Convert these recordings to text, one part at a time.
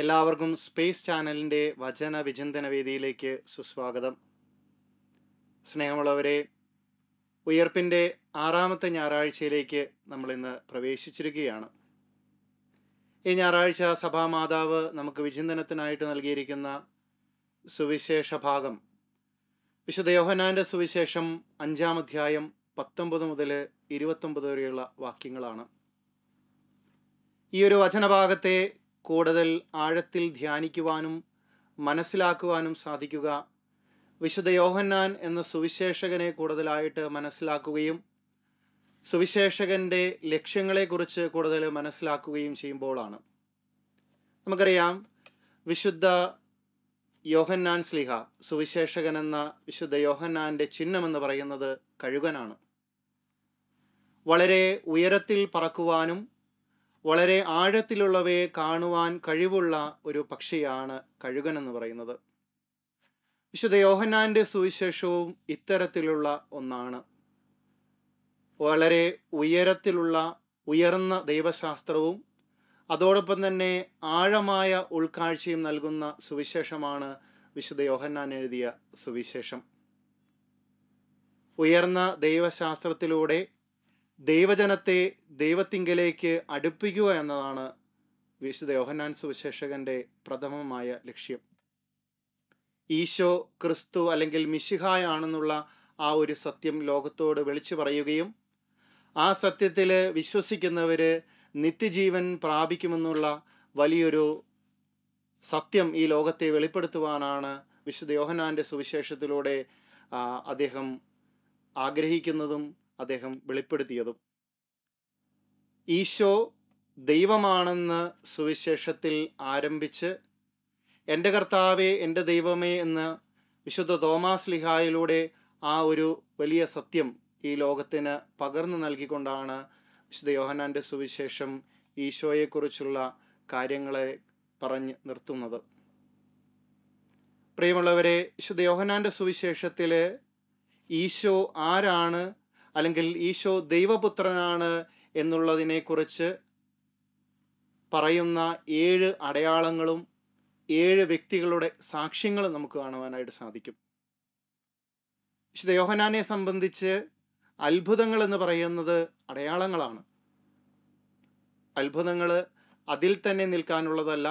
എല്ലാവർക്കും സ്പേസ് ചാനലിൻ്റെ വചന വിചിന്തന വേദിയിലേക്ക് സുസ്വാഗതം സ്നേഹമുള്ളവരെ ഉയർപ്പിൻ്റെ ആറാമത്തെ ഞായറാഴ്ചയിലേക്ക് നമ്മളിന്ന് പ്രവേശിച്ചിരിക്കുകയാണ് ഈ ഞായറാഴ്ച സഭാമാതാവ് നമുക്ക് വിചിന്തനത്തിനായിട്ട് നൽകിയിരിക്കുന്ന സുവിശേഷ ഭാഗം വിശുദ്ധ യോഹനാൻ്റെ സുവിശേഷം അഞ്ചാം അധ്യായം പത്തൊമ്പത് മുതൽ ഇരുപത്തൊമ്പത് വരെയുള്ള വാക്യങ്ങളാണ് ഈ ഒരു വചനഭാഗത്തെ കൂടുതൽ ആഴത്തിൽ ധ്യാനിക്കുവാനും മനസ്സിലാക്കുവാനും സാധിക്കുക വിശുദ്ധ യോഹന്നാൻ എന്ന സുവിശേഷകനെ കൂടുതലായിട്ട് മനസ്സിലാക്കുകയും സുവിശേഷകൻ്റെ ലക്ഷ്യങ്ങളെക്കുറിച്ച് കൂടുതൽ മനസ്സിലാക്കുകയും ചെയ്യുമ്പോഴാണ് നമുക്കറിയാം വിശുദ്ധ യോഹന്നാൻ സ്ലിഹ സുവിശേഷകൻ എന്ന വിശുദ്ധ യോഹന്നാൻ്റെ ചിഹ്നമെന്ന് പറയുന്നത് കഴുകനാണ് വളരെ ഉയരത്തിൽ പറക്കുവാനും വളരെ ആഴത്തിലുള്ളവയെ കാണുവാൻ കഴിവുള്ള ഒരു പക്ഷിയാണ് കഴുകൻ എന്ന് പറയുന്നത് വിശുദ്ധ യോഹന്നാൻ്റെ സുവിശേഷവും ഇത്തരത്തിലുള്ള ഒന്നാണ് വളരെ ഉയരത്തിലുള്ള ഉയർന്ന ദൈവശാസ്ത്രവും അതോടൊപ്പം തന്നെ ആഴമായ ഉൾക്കാഴ്ചയും നൽകുന്ന സുവിശേഷമാണ് വിശുദ്ധ യോഹന്നാൻ എഴുതിയ സുവിശേഷം ഉയർന്ന ദൈവശാസ്ത്രത്തിലൂടെ ദൈവജനത്തെ ദൈവത്തിങ്കലേക്ക് അടുപ്പിക്കുക എന്നതാണ് വിശുദ്ധ യോഹന്നാൻ സുവിശേഷകന്റെ പ്രഥമമായ ലക്ഷ്യം ഈശോ ക്രിസ്തു അല്ലെങ്കിൽ മിശിഹായാണെന്നുള്ള ആ ഒരു സത്യം ലോകത്തോട് വിളിച്ചു പറയുകയും ആ സത്യത്തിൽ വിശ്വസിക്കുന്നവർ നിത്യജീവൻ പ്രാപിക്കുമെന്നുള്ള വലിയൊരു സത്യം ഈ ലോകത്തെ വെളിപ്പെടുത്തുവാനാണ് വിശുദ്ധ യോഹനാൻ്റെ സുവിശേഷത്തിലൂടെ അദ്ദേഹം ആഗ്രഹിക്കുന്നതും അദ്ദേഹം വെളിപ്പെടുത്തിയതും ഈശോ ദൈവമാണെന്ന് സുവിശേഷത്തിൽ ആരംഭിച്ച് എൻ്റെ കർത്താവേ എൻ്റെ ദൈവമേ എന്ന് വിശുദ്ധ തോമാസ് ലിഹായിലൂടെ ആ ഒരു വലിയ സത്യം ഈ ലോകത്തിന് പകർന്നു നൽകിക്കൊണ്ടാണ് വിശുദ്ധ യോഹനാൻ്റെ സുവിശേഷം ഈശോയെക്കുറിച്ചുള്ള കാര്യങ്ങളെ പറഞ്ഞ് നിർത്തുന്നത് പ്രിയമുള്ളവരെ വിശുദ്ധ യോഹനാൻ്റെ സുവിശേഷത്തിൽ ഈശോ ആരാണ് അല്ലെങ്കിൽ ഈശോ ദൈവപുത്രനാണ് എന്നുള്ളതിനെക്കുറിച്ച് പറയുന്ന ഏഴ് അടയാളങ്ങളും ഏഴ് വ്യക്തികളുടെ സാക്ഷ്യങ്ങളും നമുക്ക് കാണുവാനായിട്ട് സാധിക്കും വിശുദ്ധ യോഹനാനെ സംബന്ധിച്ച് അത്ഭുതങ്ങൾ എന്ന് പറയുന്നത് അടയാളങ്ങളാണ് അത്ഭുതങ്ങൾ അതിൽ തന്നെ നിൽക്കാനുള്ളതല്ല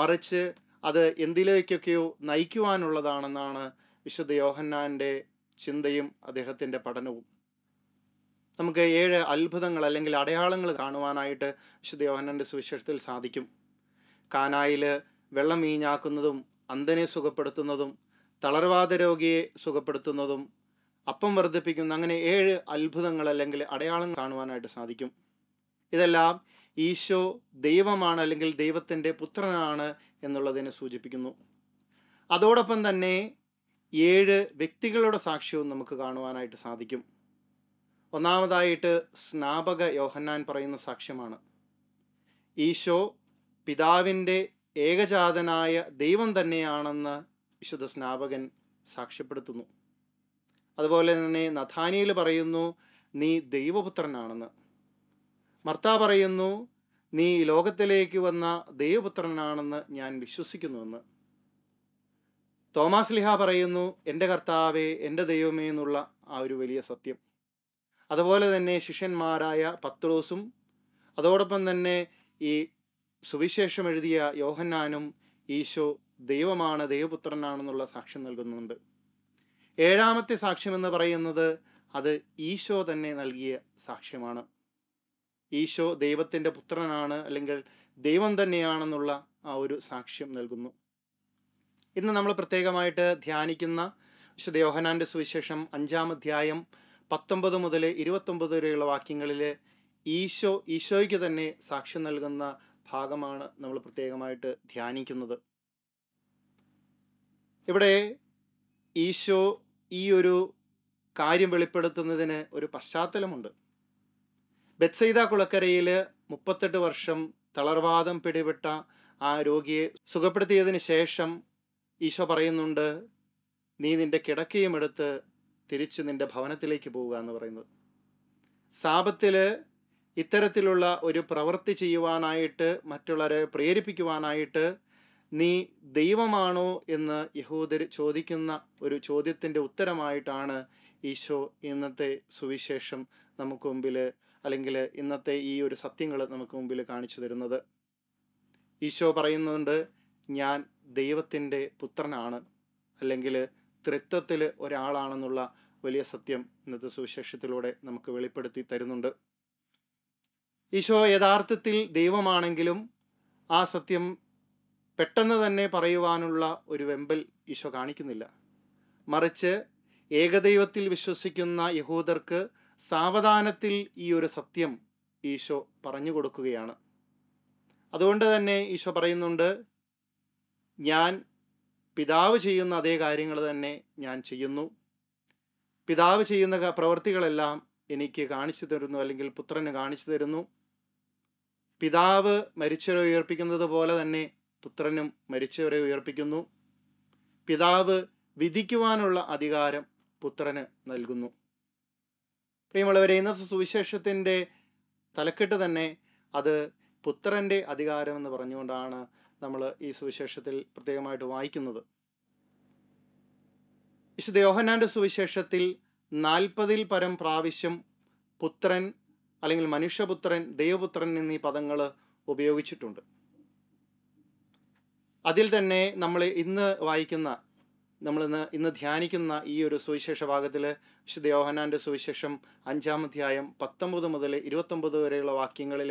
മറിച്ച് അത് എന്തിലേക്കൊക്കെയോ നയിക്കുവാനുള്ളതാണെന്നാണ് വിശുദ്ധ യോഹന്നാൻ്റെ ചിന്തയും അദ്ദേഹത്തിൻ്റെ പഠനവും നമുക്ക് ഏഴ് അത്ഭുതങ്ങൾ അല്ലെങ്കിൽ അടയാളങ്ങൾ കാണുവാനായിട്ട് വിശുദ്ധ യോഹനൻ്റെ സുവിശേഷത്തിൽ സാധിക്കും കാനായിൽ വെള്ളം വീഞ്ഞാക്കുന്നതും അന്ധനെ സുഖപ്പെടുത്തുന്നതും തളർവാദ രോഗിയെ സുഖപ്പെടുത്തുന്നതും അപ്പം വർദ്ധിപ്പിക്കുന്ന അങ്ങനെ ഏഴ് അത്ഭുതങ്ങൾ അല്ലെങ്കിൽ അടയാളം കാണുവാനായിട്ട് സാധിക്കും ഇതെല്ലാം ഈശോ ദൈവമാണ് അല്ലെങ്കിൽ ദൈവത്തിൻ്റെ പുത്രനാണ് എന്നുള്ളതിനെ സൂചിപ്പിക്കുന്നു അതോടൊപ്പം തന്നെ ഏഴ് വ്യക്തികളുടെ സാക്ഷ്യവും നമുക്ക് കാണുവാനായിട്ട് സാധിക്കും ഒന്നാമതായിട്ട് സ്നാപക യോഹന്നാൻ പറയുന്ന സാക്ഷ്യമാണ് ഈശോ പിതാവിൻ്റെ ഏകജാതനായ ദൈവം തന്നെയാണെന്ന് വിശുദ്ധ സ്നാപകൻ സാക്ഷ്യപ്പെടുത്തുന്നു അതുപോലെ തന്നെ നഥാനിയിൽ പറയുന്നു നീ ദൈവപുത്രനാണെന്ന് മർത്ത പറയുന്നു നീ ലോകത്തിലേക്ക് വന്ന ദൈവപുത്രനാണെന്ന് ഞാൻ വിശ്വസിക്കുന്നുവെന്ന് തോമാസ് ലിഹ പറയുന്നു എൻ്റെ കർത്താവേ എൻ്റെ ദൈവമേ എന്നുള്ള ആ ഒരു വലിയ സത്യം അതുപോലെ തന്നെ ശിഷ്യന്മാരായ പത്രോസും അതോടൊപ്പം തന്നെ ഈ സുവിശേഷം എഴുതിയ യോഹന്നാനും ഈശോ ദൈവമാണ് ദൈവപുത്രനാണെന്നുള്ള സാക്ഷ്യം നൽകുന്നുണ്ട് ഏഴാമത്തെ സാക്ഷ്യമെന്ന് പറയുന്നത് അത് ഈശോ തന്നെ നൽകിയ സാക്ഷ്യമാണ് ഈശോ ദൈവത്തിൻ്റെ പുത്രനാണ് അല്ലെങ്കിൽ ദൈവം തന്നെയാണെന്നുള്ള ആ ഒരു സാക്ഷ്യം നൽകുന്നു ഇന്ന് നമ്മൾ പ്രത്യേകമായിട്ട് ധ്യാനിക്കുന്ന വിശുദ്ധ യോഹനാൻ്റെ സുവിശേഷം അഞ്ചാം അധ്യായം പത്തൊമ്പത് മുതൽ ഇരുപത്തൊമ്പത് വരെയുള്ള വാക്യങ്ങളിൽ ഈശോ ഈശോയ്ക്ക് തന്നെ സാക്ഷ്യം നൽകുന്ന ഭാഗമാണ് നമ്മൾ പ്രത്യേകമായിട്ട് ധ്യാനിക്കുന്നത് ഇവിടെ ഈശോ ഈ ഒരു കാര്യം വെളിപ്പെടുത്തുന്നതിന് ഒരു പശ്ചാത്തലമുണ്ട് ബെത്സൈദ കുളക്കരയിൽ മുപ്പത്തെട്ട് വർഷം തളർവാദം പിടിപെട്ട ആ രോഗിയെ സുഖപ്പെടുത്തിയതിന് ശേഷം ഈശോ പറയുന്നുണ്ട് നീ നിന്റെ കിടക്കയും എടുത്ത് തിരിച്ച് നിൻ്റെ ഭവനത്തിലേക്ക് പോവുക എന്ന് പറയുന്നത് സാപത്തിൽ ഇത്തരത്തിലുള്ള ഒരു പ്രവൃത്തി ചെയ്യുവാനായിട്ട് മറ്റുള്ളവരെ പ്രേരിപ്പിക്കുവാനായിട്ട് നീ ദൈവമാണോ എന്ന് യഹൂദർ ചോദിക്കുന്ന ഒരു ചോദ്യത്തിൻ്റെ ഉത്തരമായിട്ടാണ് ഈശോ ഇന്നത്തെ സുവിശേഷം നമുക്ക് മുമ്പിൽ അല്ലെങ്കിൽ ഇന്നത്തെ ഈ ഒരു സത്യങ്ങൾ നമുക്ക് മുമ്പിൽ കാണിച്ചു തരുന്നത് ഈശോ പറയുന്നുണ്ട് ഞാൻ ദൈവത്തിൻ്റെ പുത്രനാണ് അല്ലെങ്കിൽ ത്രിത്വത്തിൽ ഒരാളാണെന്നുള്ള വലിയ സത്യം ഇന്നത്തെ സുവിശേഷത്തിലൂടെ നമുക്ക് വെളിപ്പെടുത്തി തരുന്നുണ്ട് ഈശോ യഥാർത്ഥത്തിൽ ദൈവമാണെങ്കിലും ആ സത്യം പെട്ടെന്ന് തന്നെ പറയുവാനുള്ള ഒരു വെമ്പൽ ഈശോ കാണിക്കുന്നില്ല മറിച്ച് ഏകദൈവത്തിൽ വിശ്വസിക്കുന്ന യഹൂദർക്ക് സാവധാനത്തിൽ ഈ ഒരു സത്യം ഈശോ പറഞ്ഞു കൊടുക്കുകയാണ് അതുകൊണ്ട് തന്നെ ഈശോ പറയുന്നുണ്ട് ഞാൻ പിതാവ് ചെയ്യുന്ന അതേ കാര്യങ്ങൾ തന്നെ ഞാൻ ചെയ്യുന്നു പിതാവ് ചെയ്യുന്ന പ്രവൃത്തികളെല്ലാം എനിക്ക് കാണിച്ചു തരുന്നു അല്ലെങ്കിൽ പുത്രന് കാണിച്ചു തരുന്നു പിതാവ് മരിച്ചവരെ ഉയർപ്പിക്കുന്നത് പോലെ തന്നെ പുത്രനും മരിച്ചവരെ ഉയർപ്പിക്കുന്നു പിതാവ് വിധിക്കുവാനുള്ള അധികാരം പുത്രന് നൽകുന്നു പ്രിയമുള്ളവരെ ഇന്നത്തെ സുവിശേഷത്തിൻ്റെ തലക്കെട്ട് തന്നെ അത് പുത്രൻ്റെ അധികാരം എന്ന് പറഞ്ഞുകൊണ്ടാണ് നമ്മൾ ഈ സുവിശേഷത്തിൽ പ്രത്യേകമായിട്ട് വായിക്കുന്നത് വിശുദ്ധ യോഹനാൻ്റെ സുവിശേഷത്തിൽ നാൽപ്പതിൽ പരം പ്രാവശ്യം പുത്രൻ അല്ലെങ്കിൽ മനുഷ്യപുത്രൻ ദൈവപുത്രൻ എന്നീ പദങ്ങൾ ഉപയോഗിച്ചിട്ടുണ്ട് അതിൽ തന്നെ നമ്മൾ ഇന്ന് വായിക്കുന്ന നമ്മൾ ഇന്ന് ഇന്ന് ധ്യാനിക്കുന്ന ഈ ഒരു സുവിശേഷ ഭാഗത്തിൽ വിശുദ്ധ യോഹനാൻ്റെ സുവിശേഷം അഞ്ചാം അധ്യായം പത്തൊമ്പത് മുതൽ ഇരുപത്തൊമ്പത് വരെയുള്ള വാക്യങ്ങളിൽ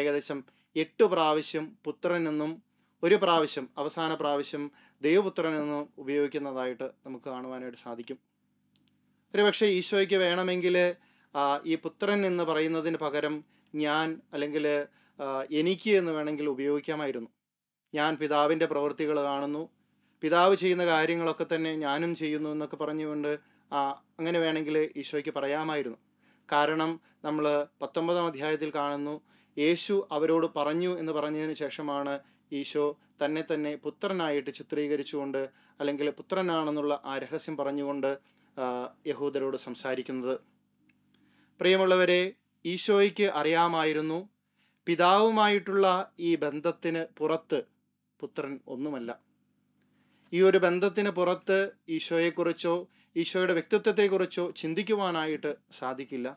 ഏകദേശം എട്ട് പ്രാവശ്യം പുത്രനെന്നും ഒരു പ്രാവശ്യം അവസാന പ്രാവശ്യം ദൈവപുത്രൻ എന്ന് ഉപയോഗിക്കുന്നതായിട്ട് നമുക്ക് കാണുവാനായിട്ട് സാധിക്കും ഒരുപക്ഷെ ഈശോയ്ക്ക് വേണമെങ്കിൽ ഈ പുത്രൻ എന്ന് പറയുന്നതിന് പകരം ഞാൻ അല്ലെങ്കിൽ എനിക്ക് എന്ന് വേണമെങ്കിൽ ഉപയോഗിക്കാമായിരുന്നു ഞാൻ പിതാവിൻ്റെ പ്രവൃത്തികൾ കാണുന്നു പിതാവ് ചെയ്യുന്ന കാര്യങ്ങളൊക്കെ തന്നെ ഞാനും ചെയ്യുന്നു എന്നൊക്കെ പറഞ്ഞുകൊണ്ട് അങ്ങനെ വേണമെങ്കിൽ ഈശോയ്ക്ക് പറയാമായിരുന്നു കാരണം നമ്മൾ പത്തൊമ്പതാം അധ്യായത്തിൽ കാണുന്നു യേശു അവരോട് പറഞ്ഞു എന്ന് പറഞ്ഞതിന് ശേഷമാണ് ഈശോ തന്നെ തന്നെ പുത്രനായിട്ട് ചിത്രീകരിച്ചുകൊണ്ട് അല്ലെങ്കിൽ പുത്രനാണെന്നുള്ള ആ രഹസ്യം പറഞ്ഞുകൊണ്ട് യഹൂദരോട് സംസാരിക്കുന്നത് പ്രിയമുള്ളവരെ ഈശോയ്ക്ക് അറിയാമായിരുന്നു പിതാവുമായിട്ടുള്ള ഈ ബന്ധത്തിന് പുറത്ത് പുത്രൻ ഒന്നുമല്ല ഈ ഒരു ബന്ധത്തിന് പുറത്ത് ഈശോയെക്കുറിച്ചോ ഈശോയുടെ വ്യക്തിത്വത്തെക്കുറിച്ചോ ചിന്തിക്കുവാനായിട്ട് സാധിക്കില്ല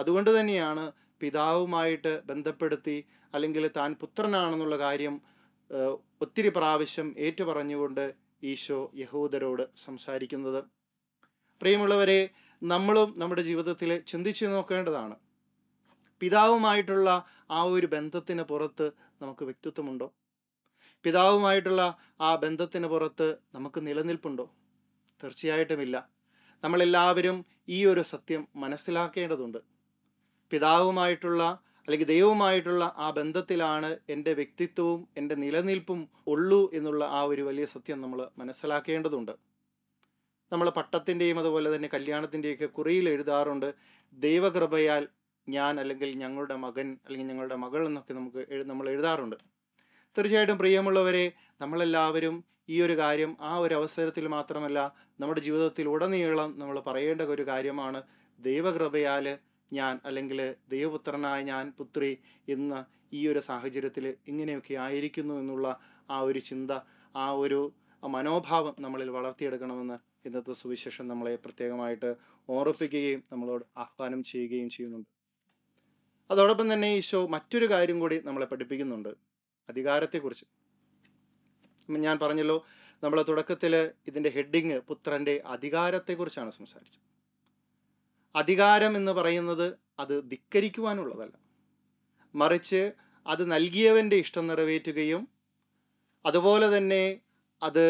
അതുകൊണ്ട് തന്നെയാണ് പിതാവുമായിട്ട് ബന്ധപ്പെടുത്തി അല്ലെങ്കിൽ താൻ പുത്രനാണെന്നുള്ള കാര്യം ഒത്തിരി പ്രാവശ്യം ഏറ്റുപറഞ്ഞുകൊണ്ട് ഈശോ യഹൂദരോട് സംസാരിക്കുന്നത് പ്രിയമുള്ളവരെ നമ്മളും നമ്മുടെ ജീവിതത്തിൽ ചിന്തിച്ചു നോക്കേണ്ടതാണ് പിതാവുമായിട്ടുള്ള ആ ഒരു ബന്ധത്തിന് പുറത്ത് നമുക്ക് വ്യക്തിത്വമുണ്ടോ പിതാവുമായിട്ടുള്ള ആ ബന്ധത്തിന് പുറത്ത് നമുക്ക് നിലനിൽപ്പുണ്ടോ തീർച്ചയായിട്ടുമില്ല നമ്മളെല്ലാവരും ഈ ഒരു സത്യം മനസ്സിലാക്കേണ്ടതുണ്ട് പിതാവുമായിട്ടുള്ള അല്ലെങ്കിൽ ദൈവവുമായിട്ടുള്ള ആ ബന്ധത്തിലാണ് എൻ്റെ വ്യക്തിത്വവും എൻ്റെ നിലനിൽപ്പും ഉള്ളൂ എന്നുള്ള ആ ഒരു വലിയ സത്യം നമ്മൾ മനസ്സിലാക്കേണ്ടതുണ്ട് നമ്മൾ പട്ടത്തിൻ്റെയും അതുപോലെ തന്നെ കല്യാണത്തിൻ്റെയൊക്കെ കുറിയിൽ എഴുതാറുണ്ട് ദൈവകൃപയാൽ ഞാൻ അല്ലെങ്കിൽ ഞങ്ങളുടെ മകൻ അല്ലെങ്കിൽ ഞങ്ങളുടെ മകൾ എന്നൊക്കെ നമുക്ക് നമ്മൾ എഴുതാറുണ്ട് തീർച്ചയായിട്ടും പ്രിയമുള്ളവരെ നമ്മളെല്ലാവരും ഈ ഒരു കാര്യം ആ ഒരു അവസരത്തിൽ മാത്രമല്ല നമ്മുടെ ജീവിതത്തിൽ ഉടനീളം നമ്മൾ പറയേണ്ട ഒരു കാര്യമാണ് ദൈവകൃപയാൽ ഞാൻ അല്ലെങ്കിൽ ദൈവപുത്രനായ ഞാൻ പുത്രി ഇന്ന് ഈ ഒരു സാഹചര്യത്തിൽ ഇങ്ങനെയൊക്കെ ആയിരിക്കുന്നു എന്നുള്ള ആ ഒരു ചിന്ത ആ ഒരു മനോഭാവം നമ്മളിൽ വളർത്തിയെടുക്കണമെന്ന് ഇന്നത്തെ സുവിശേഷം നമ്മളെ പ്രത്യേകമായിട്ട് ഓർപ്പിക്കുകയും നമ്മളോട് ആഹ്വാനം ചെയ്യുകയും ചെയ്യുന്നുണ്ട് അതോടൊപ്പം തന്നെ ഈശോ മറ്റൊരു കാര്യം കൂടി നമ്മളെ പഠിപ്പിക്കുന്നുണ്ട് അധികാരത്തെക്കുറിച്ച് ഞാൻ പറഞ്ഞല്ലോ നമ്മളെ തുടക്കത്തിൽ ഇതിൻ്റെ ഹെഡിങ് പുത്രൻ്റെ അധികാരത്തെക്കുറിച്ചാണ് സംസാരിച്ചത് അധികാരം എന്ന് പറയുന്നത് അത് ധിക്കരിക്കുവാനുള്ളതല്ല മറിച്ച് അത് നൽകിയവൻ്റെ ഇഷ്ടം നിറവേറ്റുകയും അതുപോലെ തന്നെ അത്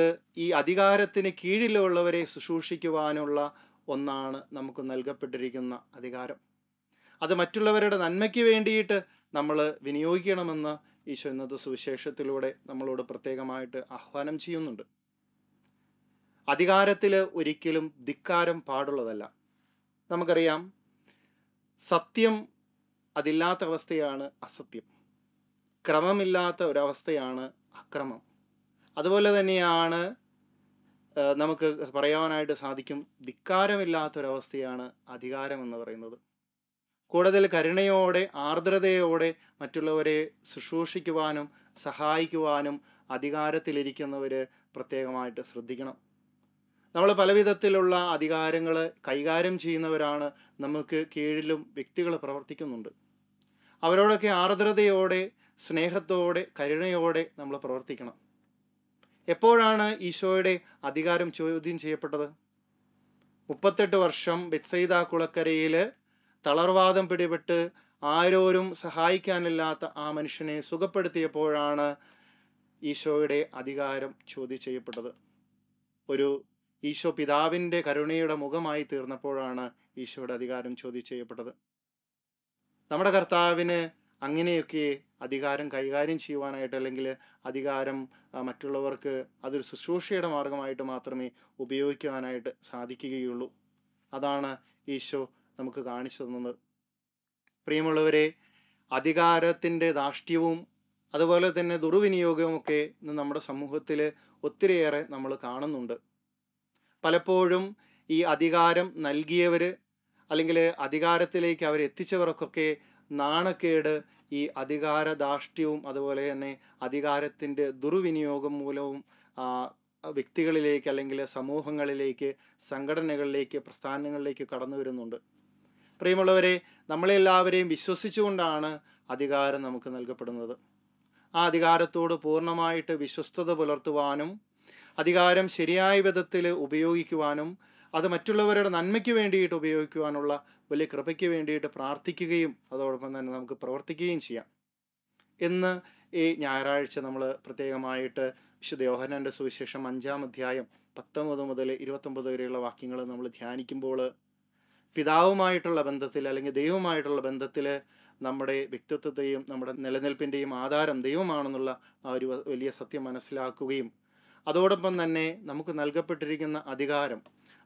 ഈ അധികാരത്തിന് കീഴിലുള്ളവരെ ശുശ്രൂഷിക്കുവാനുള്ള ഒന്നാണ് നമുക്ക് നൽകപ്പെട്ടിരിക്കുന്ന അധികാരം അത് മറ്റുള്ളവരുടെ നന്മയ്ക്ക് വേണ്ടിയിട്ട് നമ്മൾ വിനിയോഗിക്കണമെന്ന് ഈശോ ഇന്നത്തെ സുവിശേഷത്തിലൂടെ നമ്മളോട് പ്രത്യേകമായിട്ട് ആഹ്വാനം ചെയ്യുന്നുണ്ട് അധികാരത്തിൽ ഒരിക്കലും ധിക്കാരം പാടുള്ളതല്ല നമുക്കറിയാം സത്യം അതില്ലാത്ത അവസ്ഥയാണ് അസത്യം ക്രമമില്ലാത്ത ഒരവസ്ഥയാണ് അക്രമം അതുപോലെ തന്നെയാണ് നമുക്ക് പറയാനായിട്ട് സാധിക്കും ധിക്കാരമില്ലാത്ത ഒരവസ്ഥയാണ് അധികാരം എന്ന് പറയുന്നത് കൂടുതൽ കരുണയോടെ ആർദ്രതയോടെ മറ്റുള്ളവരെ ശുശ്രൂഷിക്കുവാനും സഹായിക്കുവാനും അധികാരത്തിലിരിക്കുന്നവർ പ്രത്യേകമായിട്ട് ശ്രദ്ധിക്കണം നമ്മൾ പലവിധത്തിലുള്ള അധികാരങ്ങൾ കൈകാര്യം ചെയ്യുന്നവരാണ് നമുക്ക് കീഴിലും വ്യക്തികൾ പ്രവർത്തിക്കുന്നുണ്ട് അവരോടൊക്കെ ആർദ്രതയോടെ സ്നേഹത്തോടെ കരുണയോടെ നമ്മൾ പ്രവർത്തിക്കണം എപ്പോഴാണ് ഈശോയുടെ അധികാരം ചോദ്യം ചെയ്യപ്പെട്ടത് മുപ്പത്തെട്ട് വർഷം ബെത്സൈദ കുളക്കരയിൽ തളർവാദം പിടിപെട്ട് ആരോരും സഹായിക്കാനില്ലാത്ത ആ മനുഷ്യനെ സുഖപ്പെടുത്തിയപ്പോഴാണ് ഈശോയുടെ അധികാരം ചോദ്യം ചെയ്യപ്പെട്ടത് ഒരു ഈശോ പിതാവിൻ്റെ കരുണയുടെ മുഖമായി തീർന്നപ്പോഴാണ് ഈശോയുടെ അധികാരം ചോദ്യം ചെയ്യപ്പെട്ടത് നമ്മുടെ കർത്താവിന് അങ്ങനെയൊക്കെ അധികാരം കൈകാര്യം ചെയ്യുവാനായിട്ട് അല്ലെങ്കിൽ അധികാരം മറ്റുള്ളവർക്ക് അതൊരു ശുശ്രൂഷയുടെ മാർഗമായിട്ട് മാത്രമേ ഉപയോഗിക്കുവാനായിട്ട് സാധിക്കുകയുള്ളൂ അതാണ് ഈശോ നമുക്ക് കാണിച്ചു തന്നത് പ്രിയമുള്ളവരെ അധികാരത്തിൻ്റെ ദാഷ്ട്യവും അതുപോലെ തന്നെ ദുർവിനിയോഗവും ഒക്കെ ഇന്ന് നമ്മുടെ സമൂഹത്തിൽ ഒത്തിരിയേറെ നമ്മൾ കാണുന്നുണ്ട് പലപ്പോഴും ഈ അധികാരം നൽകിയവർ അല്ലെങ്കിൽ അധികാരത്തിലേക്ക് അവരെത്തിച്ചവർക്കൊക്കെ നാണക്കേട് ഈ അധികാരദാഷ്ട്യവും അതുപോലെ തന്നെ അധികാരത്തിൻ്റെ ദുർവിനിയോഗം മൂലവും വ്യക്തികളിലേക്ക് അല്ലെങ്കിൽ സമൂഹങ്ങളിലേക്ക് സംഘടനകളിലേക്ക് പ്രസ്ഥാനങ്ങളിലേക്ക് കടന്നു വരുന്നുണ്ട് പ്രിയമുള്ളവരെ നമ്മളെല്ലാവരെയും വിശ്വസിച്ചുകൊണ്ടാണ് അധികാരം നമുക്ക് നൽകപ്പെടുന്നത് ആ അധികാരത്തോട് പൂർണ്ണമായിട്ട് വിശ്വസ്തത പുലർത്തുവാനും അധികാരം ശരിയായ വിധത്തിൽ ഉപയോഗിക്കുവാനും അത് മറ്റുള്ളവരുടെ നന്മയ്ക്ക് വേണ്ടിയിട്ട് ഉപയോഗിക്കുവാനുള്ള വലിയ കൃപയ്ക്ക് വേണ്ടിയിട്ട് പ്രാർത്ഥിക്കുകയും അതോടൊപ്പം തന്നെ നമുക്ക് പ്രവർത്തിക്കുകയും ചെയ്യാം എന്ന് ഈ ഞായറാഴ്ച നമ്മൾ പ്രത്യേകമായിട്ട് വിശുദ്ധ യോഹനൻ്റെ സുവിശേഷം അഞ്ചാം അധ്യായം പത്തൊമ്പത് മുതൽ ഇരുപത്തൊമ്പത് വരെയുള്ള വാക്യങ്ങൾ നമ്മൾ ധ്യാനിക്കുമ്പോൾ പിതാവുമായിട്ടുള്ള ബന്ധത്തിൽ അല്ലെങ്കിൽ ദൈവവുമായിട്ടുള്ള ബന്ധത്തിൽ നമ്മുടെ വ്യക്തിത്വത്തെയും നമ്മുടെ നിലനിൽപ്പിൻ്റെയും ആധാരം ദൈവമാണെന്നുള്ള ആ ഒരു വലിയ സത്യം മനസ്സിലാക്കുകയും അതോടൊപ്പം തന്നെ നമുക്ക് നൽകപ്പെട്ടിരിക്കുന്ന അധികാരം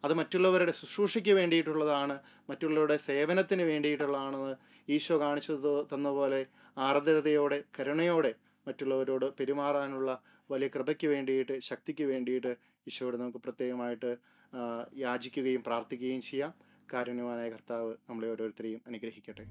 അത് മറ്റുള്ളവരുടെ ശുശ്രൂഷയ്ക്ക് വേണ്ടിയിട്ടുള്ളതാണ് മറ്റുള്ളവരുടെ സേവനത്തിന് വേണ്ടിയിട്ടുള്ളതാണ് ഈശോ കാണിച്ചത് തന്നതുപോലെ ആർദ്രതയോടെ കരുണയോടെ മറ്റുള്ളവരോട് പെരുമാറാനുള്ള വലിയ കൃപയ്ക്ക് വേണ്ടിയിട്ട് ശക്തിക്ക് വേണ്ടിയിട്ട് ഈശോയോട് നമുക്ക് പ്രത്യേകമായിട്ട് യാചിക്കുകയും പ്രാർത്ഥിക്കുകയും ചെയ്യാം കാരുണ്യവാനായ കർത്താവ് നമ്മളെ ഓരോരുത്തരെയും അനുഗ്രഹിക്കട്ടെ